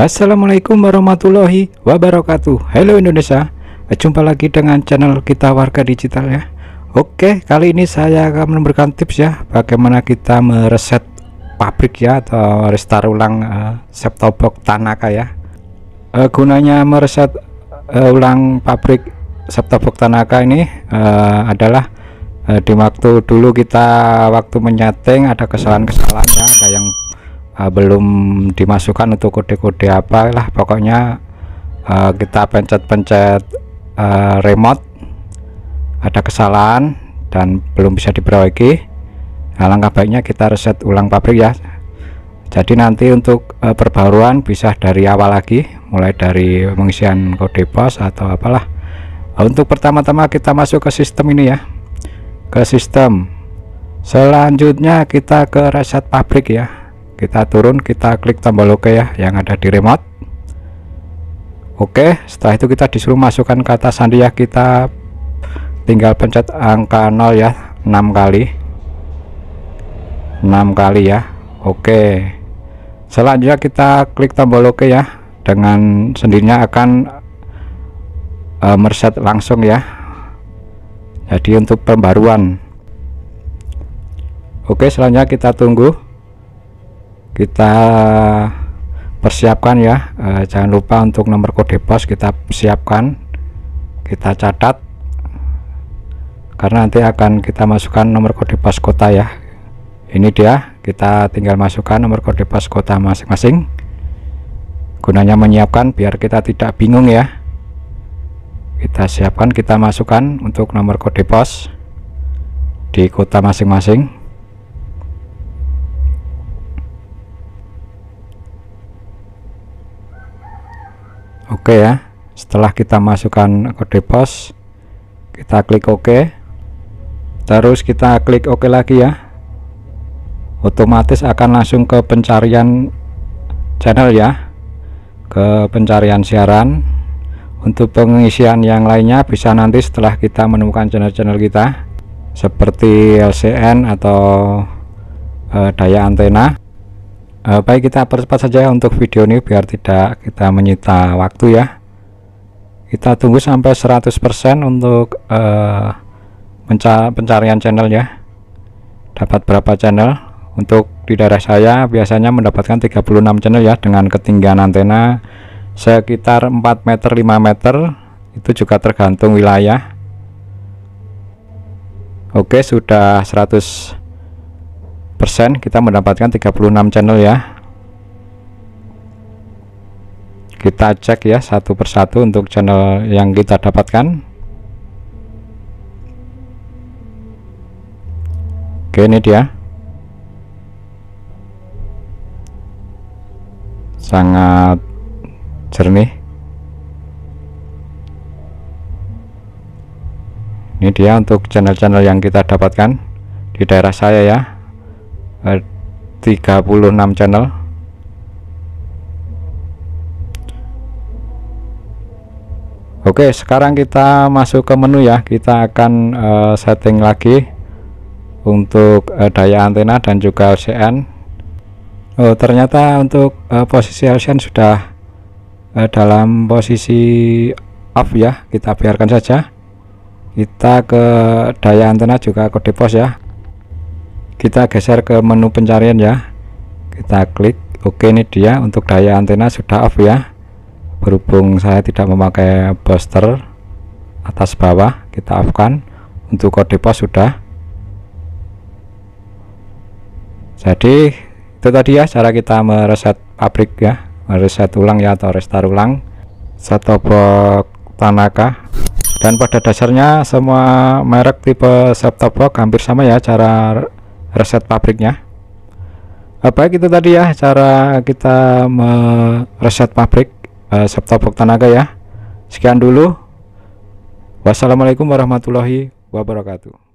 Assalamualaikum warahmatullahi wabarakatuh Halo Indonesia Jumpa lagi dengan channel kita warga digital ya Oke kali ini saya akan memberikan tips ya Bagaimana kita mereset pabrik ya Atau restart ulang uh, eh, septobok Tanaka ya uh, Gunanya mereset uh, ulang pabrik septobok Tanaka ini uh, adalah uh, di waktu dulu kita waktu menyeting ada kesalahan-kesalahan Ah, belum dimasukkan untuk kode-kode apa lah pokoknya uh, kita pencet-pencet uh, remote ada kesalahan dan belum bisa diperbaiki nah, langkah baiknya kita reset ulang pabrik ya jadi nanti untuk uh, perbaruan bisa dari awal lagi mulai dari pengisian kode pos atau apalah untuk pertama-tama kita masuk ke sistem ini ya ke sistem selanjutnya kita ke reset pabrik ya kita turun kita klik tombol oke OK ya yang ada di remote oke setelah itu kita disuruh masukkan kata sandi ya kita tinggal pencet angka 0 ya 6 kali 6 kali ya oke selanjutnya kita klik tombol oke OK ya dengan sendirinya akan uh, e, merset langsung ya jadi untuk pembaruan oke selanjutnya kita tunggu kita persiapkan ya e, jangan lupa untuk nomor kode pos kita siapkan kita catat karena nanti akan kita masukkan nomor kode pos kota ya ini dia kita tinggal masukkan nomor kode pos kota masing-masing gunanya menyiapkan biar kita tidak bingung ya kita siapkan kita masukkan untuk nomor kode pos di kota masing-masing oke okay ya setelah kita masukkan kode pos kita klik ok terus kita klik ok lagi ya otomatis akan langsung ke pencarian channel ya ke pencarian siaran untuk pengisian yang lainnya bisa nanti setelah kita menemukan channel-channel kita seperti LCN atau e, daya antena uh, baik kita percepat saja untuk video ini biar tidak kita menyita waktu ya kita tunggu sampai 100% untuk uh, eh, penca pencarian channel ya dapat berapa channel untuk di daerah saya biasanya mendapatkan 36 channel ya dengan ketinggian antena sekitar 4 meter 5 meter itu juga tergantung wilayah Oke sudah 100 kita mendapatkan 36 channel ya kita cek ya satu persatu untuk channel yang kita dapatkan oke ini dia sangat jernih ini dia untuk channel-channel yang kita dapatkan di daerah saya ya 36 channel Oke sekarang kita masuk ke menu ya kita akan uh, setting lagi untuk uh, daya antena dan juga LCN Oh ternyata untuk uh, posisi LCN sudah uh, dalam posisi off ya kita biarkan saja kita ke daya antena juga kode pos ya kita geser ke menu pencarian ya kita klik oke ini dia untuk daya antena sudah off ya berhubung saya tidak memakai booster atas bawah kita off kan untuk kode pos sudah jadi itu tadi ya cara kita mereset pabrik ya mereset ulang ya atau restart ulang setobok Tanaka dan pada dasarnya semua merek tipe set box hampir sama ya cara reset pabriknya uh, baik itu tadi ya cara kita mereset pabrik uh, eh, Septobok Tenaga ya sekian dulu wassalamualaikum warahmatullahi wabarakatuh